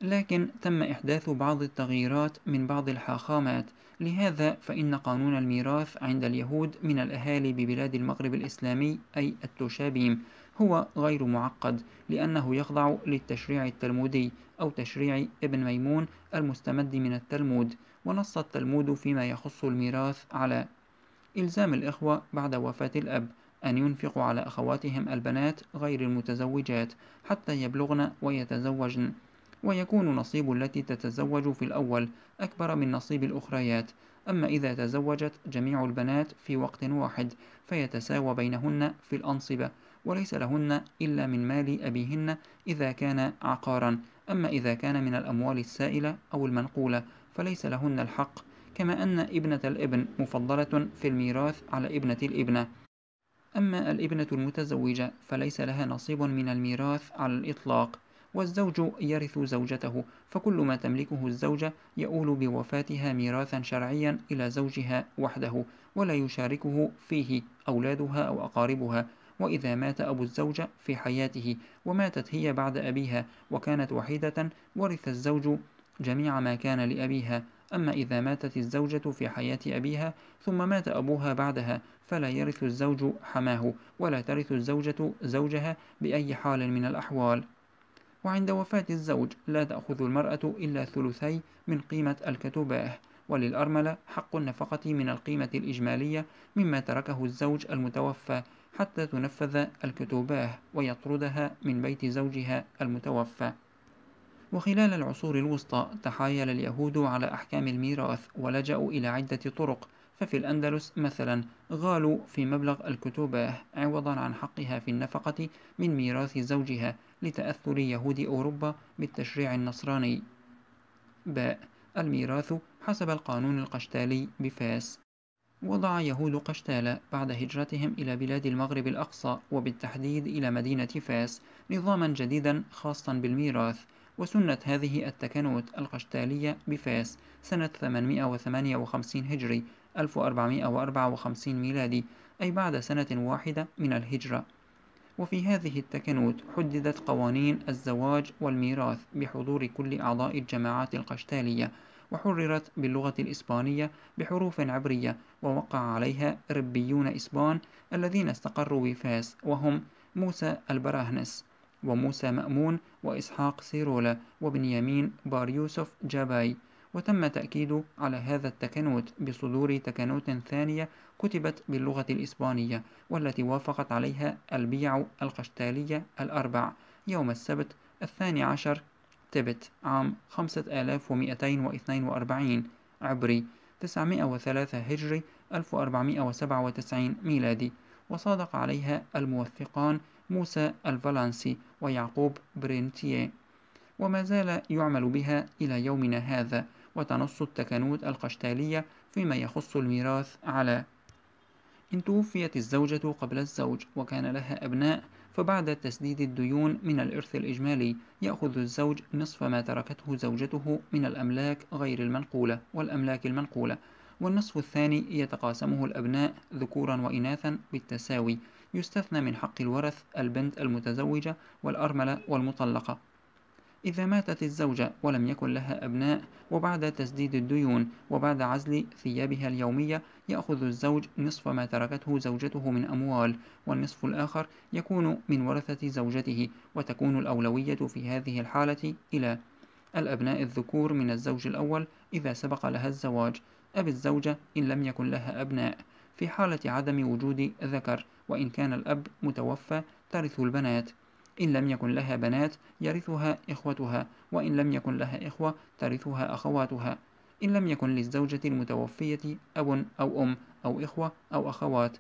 لكن تم إحداث بعض التغييرات من بعض الحاخامات لهذا فإن قانون الميراث عند اليهود من الأهالي ببلاد المغرب الإسلامي أي التوشابيم هو غير معقد لأنه يخضع للتشريع التلمودي أو تشريع ابن ميمون المستمد من التلمود ونص التلمود فيما يخص الميراث على إلزام الإخوة بعد وفاة الأب أن ينفقوا على أخواتهم البنات غير المتزوجات حتى يبلغن ويتزوجن ويكون نصيب التي تتزوج في الأول أكبر من نصيب الأخريات أما إذا تزوجت جميع البنات في وقت واحد فيتساوى بينهن في الأنصبة وليس لهن إلا من مال أبيهن إذا كان عقارا أما إذا كان من الأموال السائلة أو المنقولة فليس لهن الحق كما أن ابنة الابن مفضلة في الميراث على ابنة الابنة أما الابنة المتزوجة فليس لها نصيب من الميراث على الإطلاق والزوج يرث زوجته فكل ما تملكه الزوجة يؤول بوفاتها ميراثا شرعيا إلى زوجها وحده ولا يشاركه فيه أولادها أو أقاربها وإذا مات أبو الزوجة في حياته وماتت هي بعد أبيها وكانت وحيدة ورث الزوج جميع ما كان لأبيها أما إذا ماتت الزوجة في حياة أبيها ثم مات أبوها بعدها فلا يرث الزوج حماه ولا ترث الزوجة زوجها بأي حال من الأحوال وعند وفاة الزوج لا تأخذ المرأة إلا ثلثي من قيمة الكتباه وللأرملة حق النفقة من القيمة الإجمالية مما تركه الزوج المتوفى حتى تنفذ الكتباه ويطردها من بيت زوجها المتوفى وخلال العصور الوسطى تحايل اليهود على أحكام الميراث ولجأوا إلى عدة طرق ففي الأندلس مثلا غالوا في مبلغ الكتوبة عوضا عن حقها في النفقة من ميراث زوجها لتأثر يهود أوروبا بالتشريع النصراني باء الميراث حسب القانون القشتالي بفاس وضع يهود قشتالة بعد هجرتهم إلى بلاد المغرب الأقصى وبالتحديد إلى مدينة فاس نظاما جديدا خاصا بالميراث وسنت هذه التكنوت القشتالية بفاس سنة 858 هجري 1454 ميلادي أي بعد سنة واحدة من الهجرة وفي هذه التكنوت حددت قوانين الزواج والميراث بحضور كل أعضاء الجماعات القشتالية وحررت باللغة الإسبانية بحروف عبرية ووقع عليها ربيون إسبان الذين استقروا بفاس وهم موسى البراهنس وموسى مأمون وإسحاق سيرولا وبنيامين بار يوسف جاباي وتم تأكيد على هذا التكنوت بصدور تكنوت ثانية كتبت باللغة الإسبانية والتي وافقت عليها البيع القشتالية الأربع يوم السبت الثاني عشر تبت عام 5242 عبري 903 هجري 1497 ميلادي وصادق عليها الموثقان موسى الفالنسي ويعقوب برينتيه وما زال يعمل بها إلى يومنا هذا وتنص التكنود القشتالية فيما يخص الميراث على إن توفيت الزوجة قبل الزوج وكان لها أبناء فبعد تسديد الديون من الإرث الإجمالي يأخذ الزوج نصف ما تركته زوجته من الأملاك غير المنقولة والأملاك المنقولة والنصف الثاني يتقاسمه الأبناء ذكورا وإناثا بالتساوي يستثنى من حق الورث البنت المتزوجة والأرملة والمطلقة إذا ماتت الزوجة ولم يكن لها أبناء وبعد تسديد الديون وبعد عزل ثيابها اليومية يأخذ الزوج نصف ما تركته زوجته من أموال والنصف الآخر يكون من ورثة زوجته وتكون الأولوية في هذه الحالة إلى الأبناء الذكور من الزوج الأول إذا سبق لها الزواج أب الزوجة إن لم يكن لها أبناء في حالة عدم وجود ذكر وإن كان الأب متوفى ترث البنات إن لم يكن لها بنات يرثها إخوتها وإن لم يكن لها إخوة ترثها أخواتها إن لم يكن للزوجة المتوفية أب أو أم أو إخوة أو أخوات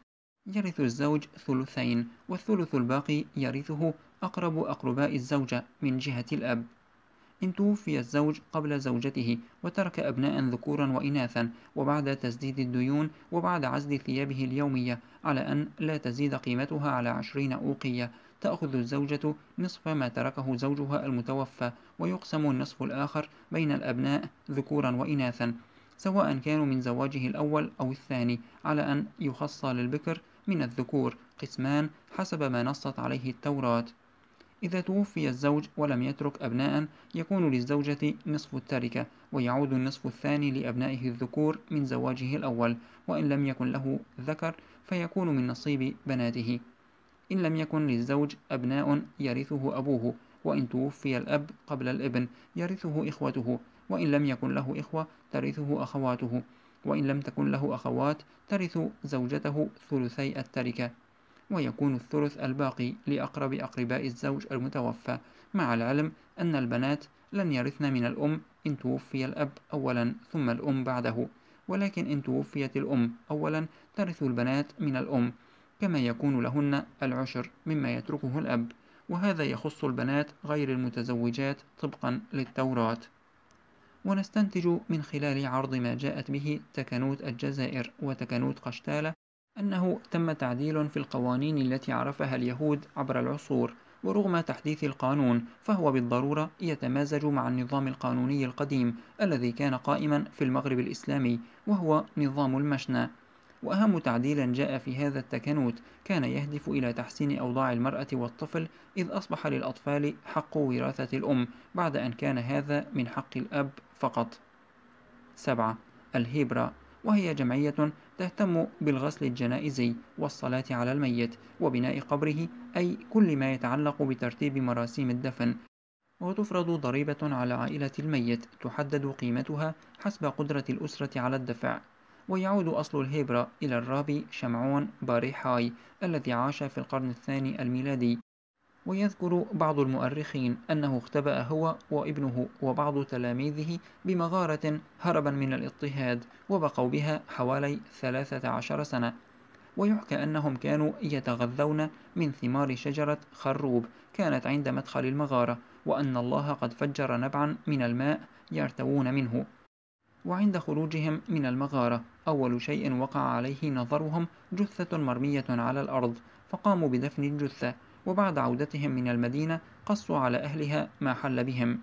يرث الزوج ثلثين والثلث الباقي يرثه أقرب أقرباء الزوجة من جهة الأب إن توفي الزوج قبل زوجته وترك أبناء ذكورا وإناثا وبعد تسديد الديون وبعد عزل ثيابه اليومية على أن لا تزيد قيمتها على عشرين أوقية تأخذ الزوجة نصف ما تركه زوجها المتوفى ويقسم النصف الآخر بين الأبناء ذكورا وإناثا سواء كانوا من زواجه الأول أو الثاني على أن يخصى للبكر من الذكور قسمان حسب ما نصت عليه التوراة إذا توفي الزوج ولم يترك أبناء يكون للزوجة نصف التركة ويعود النصف الثاني لأبنائه الذكور من زواجه الأول وإن لم يكن له ذكر فيكون من نصيب بناته إن لم يكن للزوج أبناء يرثه أبوه وإن توفي الأب قبل الابن يرثه إخوته وإن لم يكن له إخوة ترثه أخواته وإن لم تكن له أخوات ترث زوجته ثلثي التركة ويكون الثلث الباقي لأقرب أقرباء الزوج المتوفى مع العلم أن البنات لن يرثن من الأم إن توفي الأب أولا ثم الأم بعده ولكن إن توفيت الأم أولا ترث البنات من الأم كما يكون لهن العشر مما يتركه الأب وهذا يخص البنات غير المتزوجات طبقا للتوراة ونستنتج من خلال عرض ما جاءت به تكنوت الجزائر وتكنوت قشتالة أنه تم تعديل في القوانين التي عرفها اليهود عبر العصور ورغم تحديث القانون فهو بالضرورة يتمازج مع النظام القانوني القديم الذي كان قائما في المغرب الإسلامي وهو نظام المشنى وأهم تعديل جاء في هذا التكنوت كان يهدف إلى تحسين أوضاع المرأة والطفل إذ أصبح للأطفال حق وراثة الأم بعد أن كان هذا من حق الأب فقط 7. الهيبرا وهي جمعية تهتم بالغسل الجنائزي والصلاة على الميت وبناء قبره أي كل ما يتعلق بترتيب مراسيم الدفن وتفرض ضريبة على عائلة الميت تحدد قيمتها حسب قدرة الأسرة على الدفع ويعود أصل الهبرة إلى الرابي شمعون باريحاي الذي عاش في القرن الثاني الميلادي ويذكر بعض المؤرخين أنه اختبأ هو وابنه وبعض تلاميذه بمغارة هربا من الاضطهاد وبقوا بها حوالي 13 سنة ويحكى أنهم كانوا يتغذون من ثمار شجرة خروب كانت عند مدخل المغارة وأن الله قد فجر نبعا من الماء يرتوون منه وعند خروجهم من المغارة أول شيء وقع عليه نظرهم جثة مرمية على الأرض فقاموا بدفن الجثة وبعد عودتهم من المدينة قصوا على أهلها ما حل بهم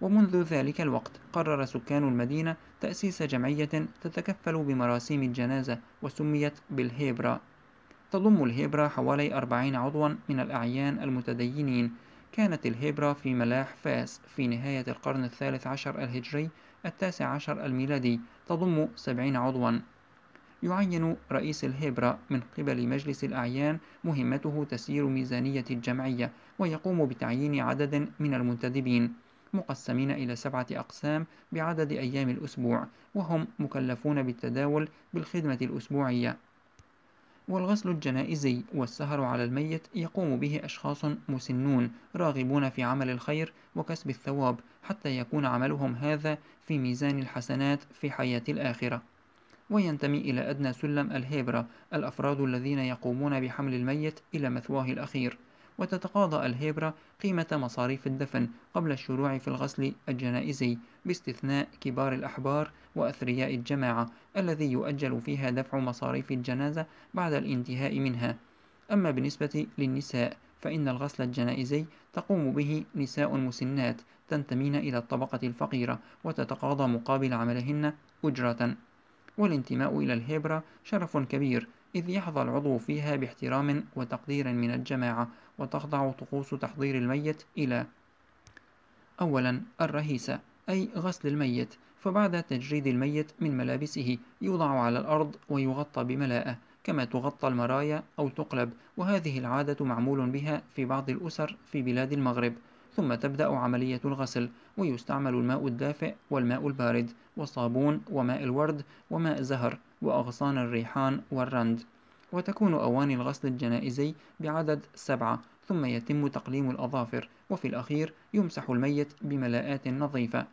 ومنذ ذلك الوقت قرر سكان المدينة تأسيس جمعية تتكفل بمراسيم الجنازة وسميت بالهيبرا تضم الهيبرا حوالي أربعين عضوا من الأعيان المتدينين كانت الهيبرا في ملاح فاس في نهاية القرن الثالث عشر الهجري التاسع عشر الميلادي تضم سبعين عضوا يعين رئيس الهبرة من قبل مجلس الأعيان مهمته تسيير ميزانية الجمعية ويقوم بتعيين عدد من المنتدبين مقسمين إلى سبعة أقسام بعدد أيام الأسبوع وهم مكلفون بالتداول بالخدمة الأسبوعية والغسل الجنائزي والسهر على الميت يقوم به أشخاص مسنون راغبون في عمل الخير وكسب الثواب حتى يكون عملهم هذا في ميزان الحسنات في حياة الآخرة وينتمي إلى أدنى سلم الهيبرة الأفراد الذين يقومون بحمل الميت إلى مثواه الأخير وتتقاضى الهبرة قيمة مصاريف الدفن قبل الشروع في الغسل الجنائزي باستثناء كبار الأحبار وأثرياء الجماعة الذي يؤجل فيها دفع مصاريف الجنازة بعد الانتهاء منها أما بالنسبة للنساء فإن الغسل الجنائزي تقوم به نساء مسنات تنتمين إلى الطبقة الفقيرة وتتقاضى مقابل عملهن أجرة والانتماء إلى الهبرة شرف كبير إذ يحظى العضو فيها باحترام وتقدير من الجماعة وتخضع طقوس تحضير الميت إلى أولا الرهيسة أي غسل الميت فبعد تجريد الميت من ملابسه يوضع على الأرض ويغطى بملاءة كما تغطى المرايا أو تقلب وهذه العادة معمول بها في بعض الأسر في بلاد المغرب ثم تبدأ عملية الغسل ويستعمل الماء الدافئ والماء البارد وصابون وماء الورد وماء زهر وأغصان الريحان والرند وتكون أواني الغسل الجنائزي بعدد سبعة ثم يتم تقليم الأظافر وفي الأخير يمسح الميت بملاءات نظيفة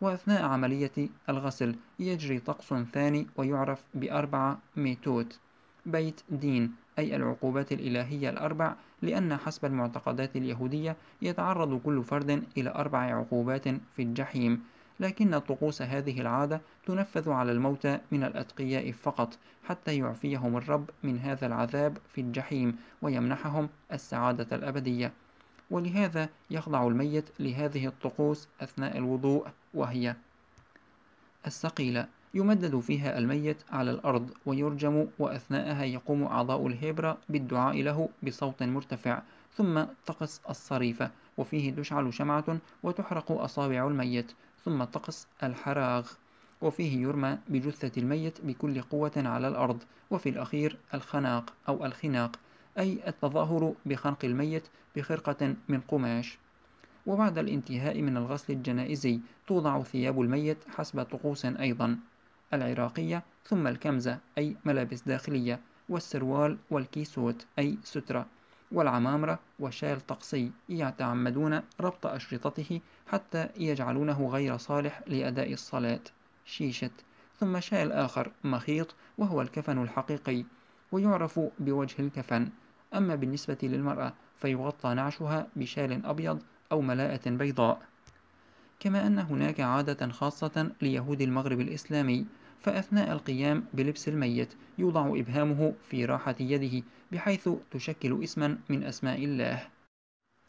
وأثناء عملية الغسل يجري طقس ثاني ويعرف بأربعة ميتوت بيت دين أي العقوبات الإلهية الأربع لأن حسب المعتقدات اليهودية يتعرض كل فرد إلى أربع عقوبات في الجحيم لكن طقوس هذه العادة تنفذ على الموتى من الأتقياء فقط حتى يعفيهم الرب من هذا العذاب في الجحيم ويمنحهم السعادة الأبدية ولهذا يخضع الميت لهذه الطقوس أثناء الوضوء وهي السقيلة يمدد فيها الميت على الأرض ويرجم وأثناءها يقوم أعضاء الهبرة بالدعاء له بصوت مرتفع ثم تقص الصريفة وفيه تشعل شمعة وتحرق أصابع الميت ثم طقس الحراغ وفيه يرمى بجثة الميت بكل قوة على الأرض وفي الأخير الخناق أو الخناق أي التظاهر بخنق الميت بخرقة من قماش وبعد الانتهاء من الغسل الجنائزي توضع ثياب الميت حسب طقوس أيضا العراقية ثم الكمزة أي ملابس داخلية والسروال والكيسوت أي سترة والعمامرة وشال طقسي يتعمدون ربط أشرطته حتى يجعلونه غير صالح لأداء الصلاة شيشة ثم شاء الآخر مخيط وهو الكفن الحقيقي ويعرف بوجه الكفن أما بالنسبة للمرأة فيغطى نعشها بشال أبيض أو ملاءة بيضاء كما أن هناك عادة خاصة ليهود المغرب الإسلامي فأثناء القيام بلبس الميت يوضع إبهامه في راحة يده بحيث تشكل اسما من أسماء الله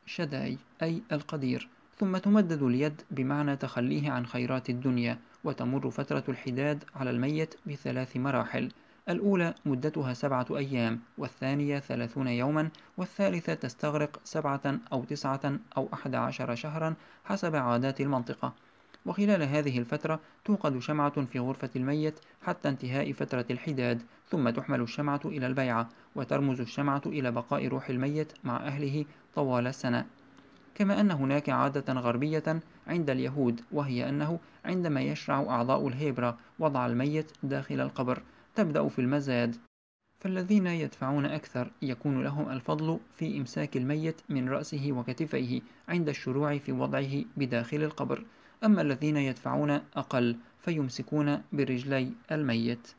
شداي أي القدير ثم تمدد اليد بمعنى تخليه عن خيرات الدنيا وتمر فترة الحداد على الميت بثلاث مراحل الأولى مدتها سبعة أيام والثانية ثلاثون يوما والثالثة تستغرق سبعة أو تسعة أو أحد عشر شهرا حسب عادات المنطقة وخلال هذه الفترة توقد شمعة في غرفة الميت حتى انتهاء فترة الحداد ثم تحمل الشمعة إلى البيعة وترمز الشمعة إلى بقاء روح الميت مع أهله طوال السنة كما أن هناك عادة غربية عند اليهود وهي أنه عندما يشرع أعضاء الهيبرة وضع الميت داخل القبر تبدأ في المزاد فالذين يدفعون أكثر يكون لهم الفضل في إمساك الميت من رأسه وكتفيه عند الشروع في وضعه بداخل القبر أما الذين يدفعون أقل فيمسكون برجلي الميت